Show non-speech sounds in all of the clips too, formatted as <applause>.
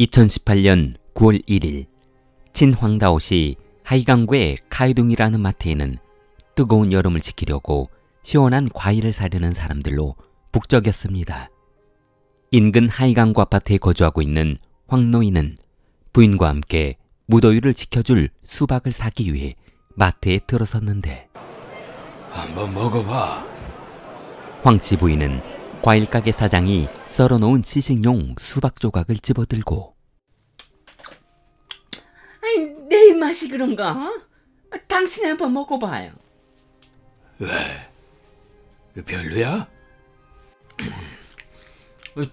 2018년 9월 1일 친황다오시 하이강구의 카이둥이라는 마트에는 뜨거운 여름을 지키려고 시원한 과일을 사려는 사람들로 북적였습니다. 인근 하이강구 아파트에 거주하고 있는 황노인은 부인과 함께 무더위를 지켜줄 수박을 사기 위해 마트에 들어섰는데 한번 먹어봐. 황씨 부인은 과일 가게 사장이 썰어놓은 시식용 수박 조각을 집어들고 아니, 내 입맛이 그런가? 당신이 한번 먹어봐요. 왜? 별로야?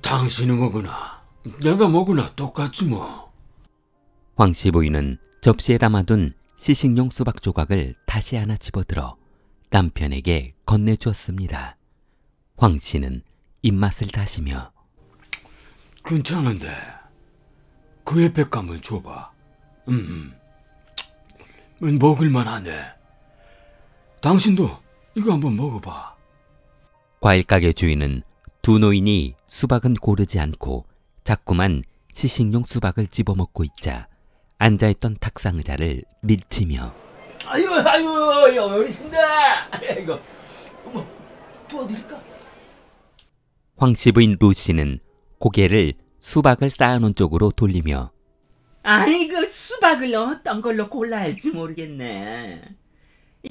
당신은 거구나. 내가 먹으나 똑같지 뭐. 황씨 부인은 접시에 담아둔 시식용 수박 조각을 다시 하나 집어들어 남편에게 건네주었습니다. 황씨는 입맛을 다시며 괜찮은데 그 햇볕감은 줘봐. 음, 음. 음 먹을만하네. 당신도 이거 한번 먹어봐. 과일 가게 주인은 두 노인이 수박은 고르지 않고 자꾸만 시식용 수박을 집어먹고 있자 앉아있던 탁상 의자를 밀치며 아유 아유 어르신들 이거 뭐 도와드릴까? 황시부인 루시는 고개를 수박을 쌓아놓은 쪽으로 돌리며 아이고 수박을 어떤 걸로 골라야 할지 모르겠네.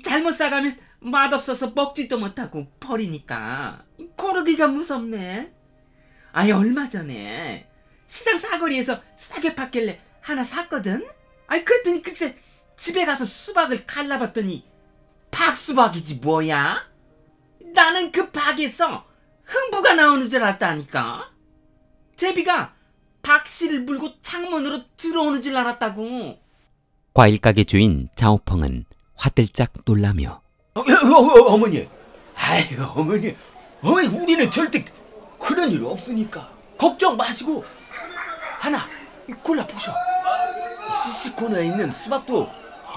잘못 싸가면 맛없어서 먹지도 못하고 버리니까 고르기가 무섭네. 아니 얼마 전에 시장 사거리에서 싸게 팠길래 하나 샀거든. 아니 그랬더니 글쎄 집에 가서 수박을 갈라봤더니 박수박이지 뭐야? 나는 그 박에서 흥부가 나오는 줄 알았다니까. 제비가 박씨를 물고 창문으로 들어오는 줄 알았다고. 과일 가게 주인 자오펑은 화들짝 놀라며 어, 어, 어, 어 머니 아유 어머니, 어머니 우리는 절대 그런 일 없으니까 걱정 마시고 하나 골라 보셔. 시식 코너에 있는 수박도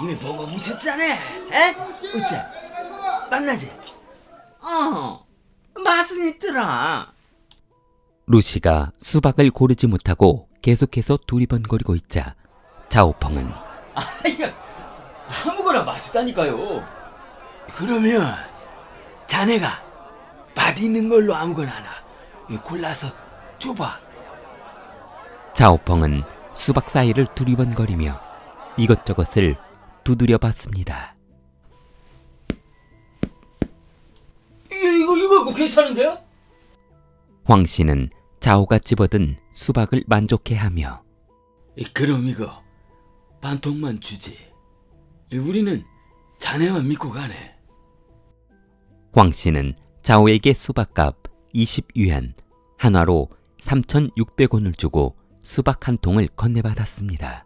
이미 먹어보셨잖아. 에? 어째? 만나지? 어. 맛은 있더라. 루시가 수박을 고르지 못하고 계속해서 두리번거리고 있자 자오펑은 아이가 아무거나 맛있다니까요. 그러면 자네가 맛있는 걸로 아무거나 하나 골라서 줘봐. 자오펑은 수박 사이를 두리번거리며 이것저것을 두드려 봤습니다. 괜찮은데요? 황 씨는 자호가 집어든 수박을 만족해하며 그럼 이거 반통만 주지. 우리는 자네만 믿고 가네. 황 씨는 자호에게 수박값 20위안, 한화로 3,600원을 주고 수박 한 통을 건네받았습니다.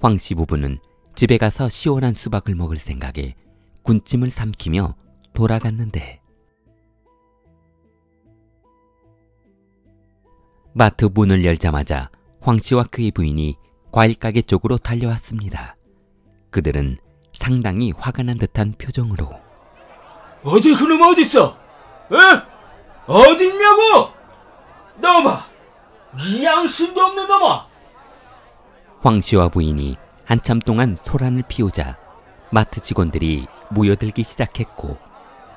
황씨 부부는 집에 가서 시원한 수박을 먹을 생각에 군침을 삼키며 돌아갔는데 마트 문을 열자마자 황 씨와 그의 부인이 과일 가게 쪽으로 달려왔습니다. 그들은 상당히 화가 난 듯한 표정으로 어제 그놈 어딨어? 에? 어딨냐고? 놈아! 이 양심도 없는 놈아! 황 씨와 부인이 한참 동안 소란을 피우자 마트 직원들이 모여들기 시작했고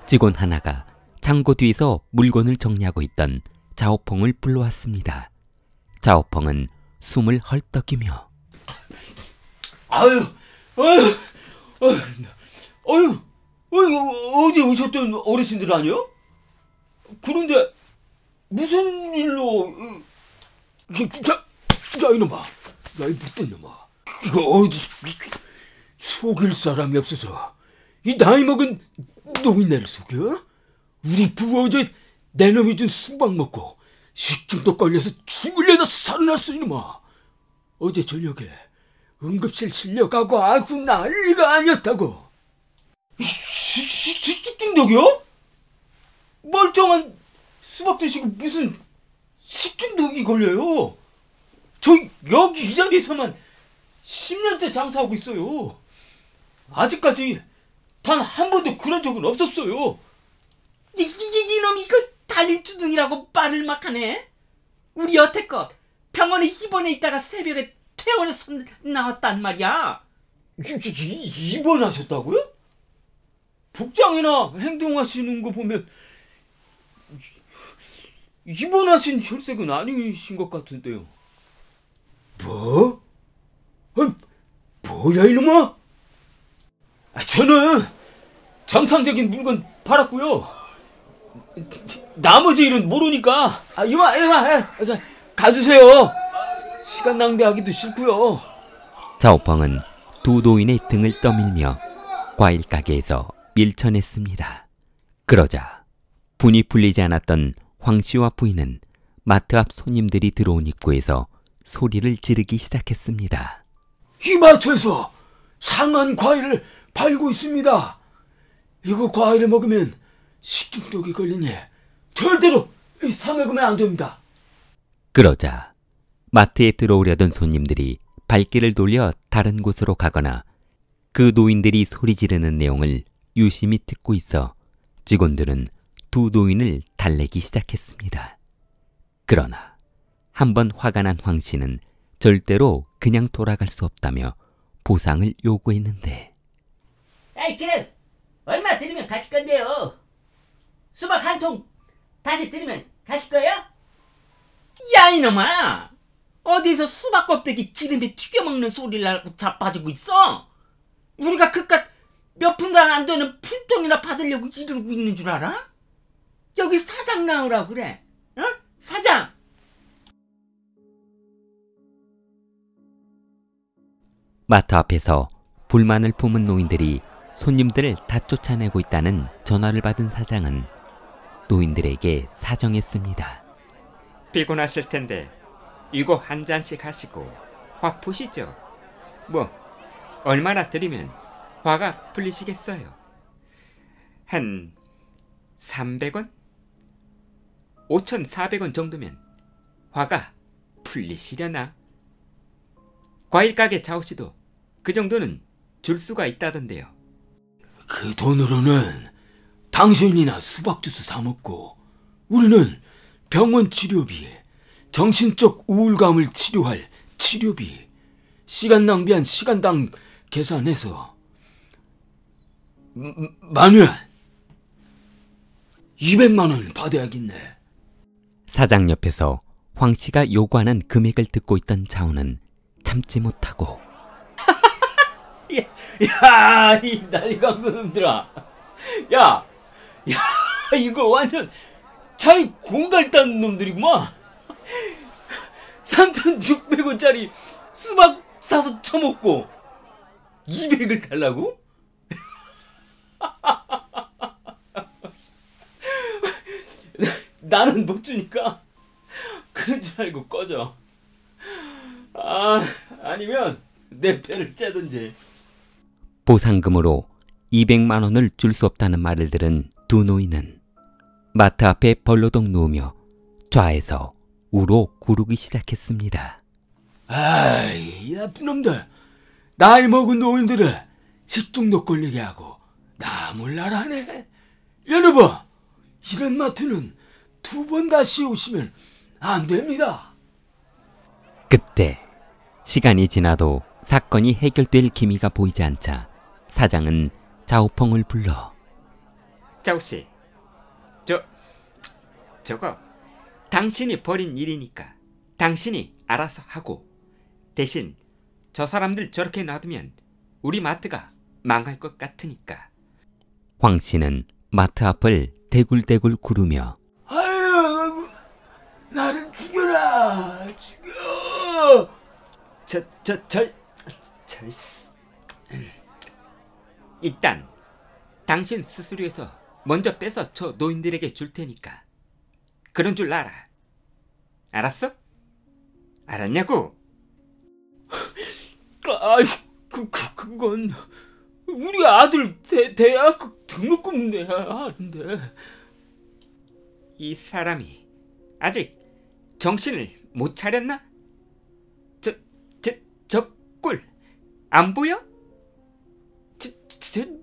직원 하나가 창고 뒤에서 물건을 정리하고 있던 자오펑을 불러왔습니다. 자오펑은 숨을 헐떡이며 아유, 아유, 아유, 아유, 어제 오셨던 어르신들 아니요? 그런데 무슨 일로? 야, 야 이놈아, 야이 못된 놈아, 어디 속일 사람이 없어서 이 나이 먹은 노인네를 속여? 우리 부어제 내 놈이 준 수박 먹고 식중독 걸려서 죽을려도살아났수있놈 마. 어제 저녁에 응급실 실려가고 아주 난리가 아니었다고. 식중독이요? 멀쩡한 수박 드시고 무슨 식중독이 걸려요. 저 여기 이 자리에서만 10년째 장사하고 있어요. 아직까지 단 한 번도 그런 적은 없었어요. 이, 이, 이, 이놈 이거 달인 주둥이라고 말을 막 하네. 우리 여태껏 병원에 입원해 있다가 새벽에 퇴원해서 나왔단 말이야. 입원하셨다고요? 복장이나 행동하시는 거 보면 입원하신 혈색은 아니신 것 같은데요. 뭐? 아, 뭐야 이놈아? 아, 저는 정상적인 물건 팔았고요. 나머지 일은 모르니까 아 이만 이만 예, 예, 가주세요 시간 낭비하기도 싫고요 자오펑은 두 노인의 등을 떠밀며 과일 가게에서 밀쳐냈습니다 그러자 분이 풀리지 않았던 황씨와 부인은 마트 앞 손님들이 들어온 입구에서 소리를 지르기 시작했습니다 이 마트에서 상한 과일을 팔고 있습니다 이거 과일을 먹으면 식중독이 걸리니 절대로 이사 먹으면 안 됩니다. 그러자 마트에 들어오려던 손님들이 발길을 돌려 다른 곳으로 가거나 그 노인들이 소리 지르는 내용을 유심히 듣고 있어 직원들은 두 노인을 달래기 시작했습니다. 그러나 한 번 화가 난 황 씨는 절대로 그냥 돌아갈 수 없다며 보상을 요구했는데. 아이 그럼 얼마 들으면 가실 건데요? 수박 한 통 다시 들으면 가실 거예요? 야 이놈아! 어디서 수박 껍데기 기름에 튀겨먹는 소리를 하고 자빠지고 있어? 우리가 그깟 몇 푼도 안 되는 푼돈이나 받으려고 이러고 있는 줄 알아? 여기 사장 나오라고 그래. 어? 사장! 마트 앞에서 불만을 품은 노인들이 손님들을 다 쫓아내고 있다는 전화를 받은 사장은 노인들에게 사정했습니다. 피곤하실 텐데 이거 한 잔씩 하시고 화 푸시죠. 뭐 얼마나 드리면 화가 풀리시겠어요. 한 300원? 5,400원 정도면 화가 풀리시려나? 과일 가게 자오씨도 그 정도는 줄 수가 있다던데요. 그 돈으로는 당신이나 수박 주스 사 먹고 우리는 병원 치료비에 정신적 우울감을 치료할 치료비 시간 낭비한 시간당 계산해서 만원 200만 원 받아야겠네. 사장 옆에서 황 씨가 요구하는 금액을 듣고 있던 자우는 참지 못하고 야, <laughs> 야, 이 난리가 놈들아. 야, 야 <laughs> 이거 완전 자기 공갈 단 놈들이구만 3,600원짜리 수박 사서 처먹고 200을 달라고? <laughs> 나는 못 주니까 그런 줄 알고 꺼져. 아, 아니면 내 배를 째든지. 보상금으로 200만 원을 줄 수 없다는 말을 들은 두 노인은 마트 앞에 벌러덩 누우며 좌에서 우로 구르기 시작했습니다. 아이, 나쁜 놈들. 나이 먹은 노인들을 식중독 걸리게 하고 나 몰라라 하네. 여러분, 이런 마트는 두 번 다시 오시면 안 됩니다. 그때 시간이 지나도 사건이 해결될 기미가 보이지 않자 사장은 자우펑을 불러 자우씨 저 저거 당신이 버린 일이니까 당신이 알아서 하고 대신 저 사람들 저렇게 놔두면 우리 마트가 망할 것 같으니까 황 씨는 마트 앞을 대굴대굴 구르며 아유 나를 죽여라 죽여 저저저저 음. 일단 당신 스스로에서 먼저 빼서 저 노인들에게 줄 테니까. 그런 줄 알아. 알았어? 알았냐고? <laughs> 그, 아유, 그, 그, 그건 우리 아들 대, 대학 등록금 내야 하는데. 이 사람이 아직 정신을 못 차렸나? 저, 저, 저꼴 안 보여?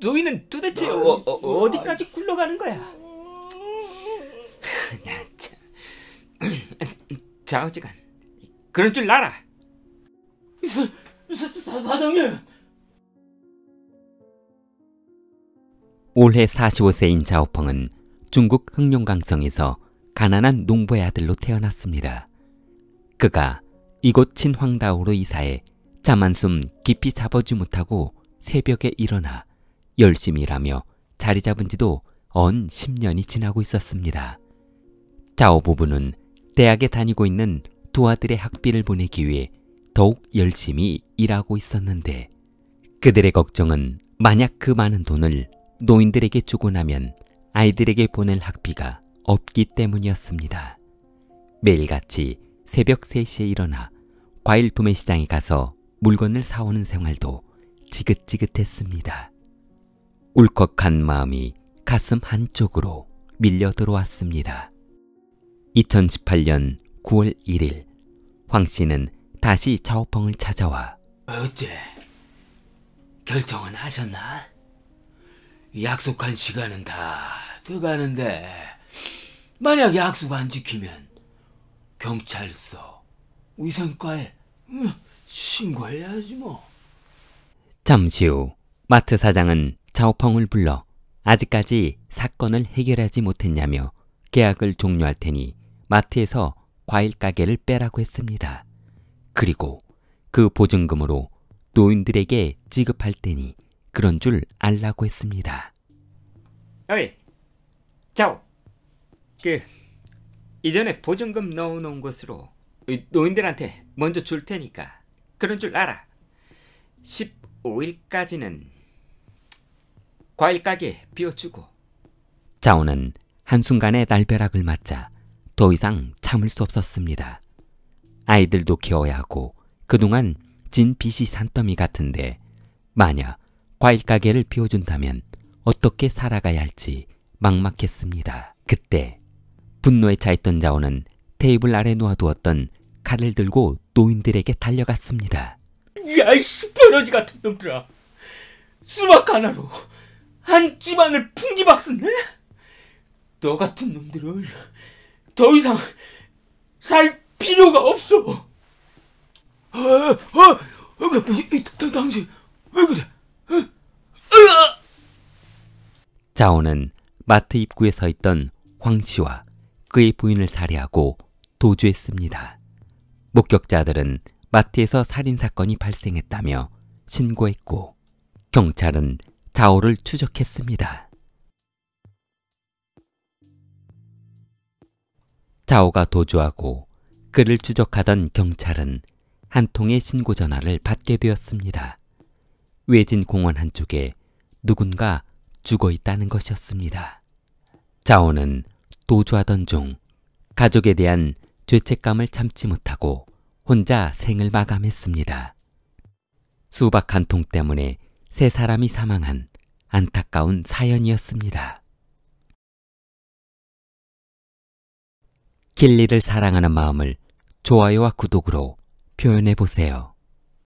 너희는 도대체 어, 어 디까지 굴러가는 거야? <laughs> 야, 참. <clears throat> 자어지간 그런 줄 알아. 사, 사, 사장님. 올해 45세인 자오펑은 중국 흑룡강성에서 가난한 농부의 아들로 태어났습니다. 그가 이곳 친황다오로 이사해 자만숨 깊이 잡아지 못하고 새벽에 일어나 열심히 일하며 자리 잡은 지도 언 10년이 지나고 있었습니다. 자오 부부는 대학에 다니고 있는 두 아들의 학비를 보내기 위해 더욱 열심히 일하고 있었는데 그들의 걱정은 만약 그 많은 돈을 노인들에게 주고 나면 아이들에게 보낼 학비가 없기 때문이었습니다. 매일같이 새벽 3시에 일어나 과일 도매시장에 가서 물건을 사오는 생활도 지긋지긋했습니다. 울컥한 마음이 가슴 한쪽으로 밀려 들어왔습니다. 2018년 9월 1일 황 씨는 다시 자오펑을 찾아와 어때? 결정은 하셨나? 약속한 시간은 다 돼가는데 만약 약속 안 지키면 경찰서, 위생과에 음, 신고해야지 뭐. 잠시 후 마트 사장은 자오펑을 불러 아직까지 사건을 해결하지 못했냐며 계약을 종료할 테니 마트에서 과일 가게를 빼라고 했습니다. 그리고 그 보증금으로 노인들에게 지급할 테니 그런 줄 알라고 했습니다. 어이, 자오. 그 이전에 보증금 넣어놓은 것으로 노인들한테 먼저 줄 테니까 그런 줄 알아. 15일까지는 과일 가게 비워주고. 자오는 한순간에 날벼락을 맞자 더 이상 참을 수 없었습니다. 아이들도 키워야 하고 그동안 진 빚이 산더미 같은데 만약 과일 가게를 비워준다면 어떻게 살아가야 할지 막막했습니다. 그때 분노에 차있던 자오는 테이블 아래 놓아두었던 칼을 들고 노인들에게 달려갔습니다. 야이 스퍼러지 같은 놈들아! 수박 하나로 한 집안을 풍기박스네? 너 같은 놈들은 더 이상 살 필요가 없어. 아, 아, 아, 당신 왜 그래? 어? 자오는 마트 입구에 서 있던 황 씨와 그의 부인을 살해하고 도주했습니다. 목격자들은 마트에서 살인 사건이 발생했다며 신고했고 경찰은 자오를 추적했습니다. 자오가 도주하고 그를 추적하던 경찰은 한 통의 신고 전화를 받게 되었습니다. 외진 공원 한쪽에 누군가 죽어 있다는 것이었습니다. 자오는 도주하던 중 가족에 대한 죄책감을 참지 못하고 혼자 생을 마감했습니다. 수박 한 통 때문에 세 사람이 사망한 안타까운 사연이었습니다. 길리를 사랑하는 마음을 좋아요와 구독으로 표현해 보세요.